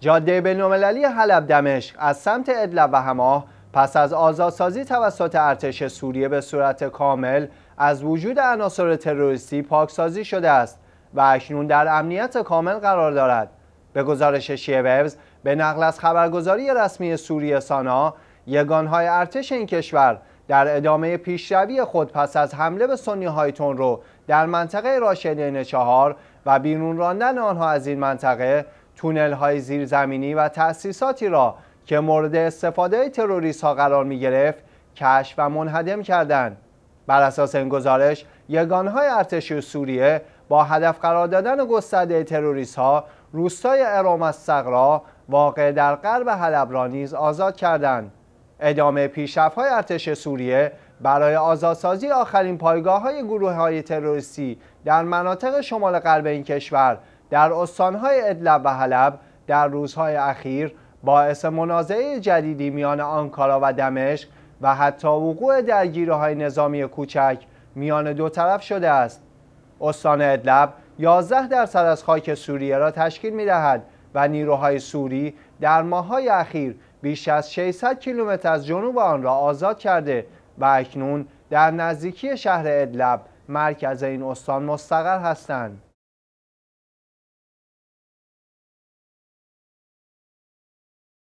جاده بینالمللی حلب دمشق از سمت ادلب و هماه پس از آزادسازی توسط ارتش سوریه به صورت کامل از وجود عناصر تروریستی پاکسازی شده است و اکنون در امنیت کامل قرار دارد به گزارش شیوز به نقل از خبرگزاری رسمی سوریه سانا یگانهای ارتش این کشور در ادامه پیشروی خود پس از حمله به سنی های رو در منطقه راشدین چهار و بیرون راندن آنها از این منطقه تونل های زیرزمینی و تأسیساتی را که مورد استفاده تروریست ها قرار می گرفت کشف و منهدم کردند. بر اساس این گزارش یگان های ارتش سوریه با هدف قرار دادن گسترده تروریست ها روستای ارام از واقع در غرب حلب را نیز آزاد کردند. ادامه پیشرفت های ارتش سوریه برای آزادسازی آخرین پایگاه های گروه های تروریستی در مناطق شمال غرب این کشور در استانهای ادلب و حلب در روزهای اخیر باعث منازعه جدیدی میان آنکارا و دمشق و حتی وقوع های نظامی کوچک میان دو طرف شده است. استان ادلب 11 درصد از خاک سوریه را تشکیل دهد و نیروهای سوری در ماهای اخیر بیش از 600 کیلومتر از جنوب آن را آزاد کرده و اکنون در نزدیکی شهر ادلب مرکز این استان مستقر هستند.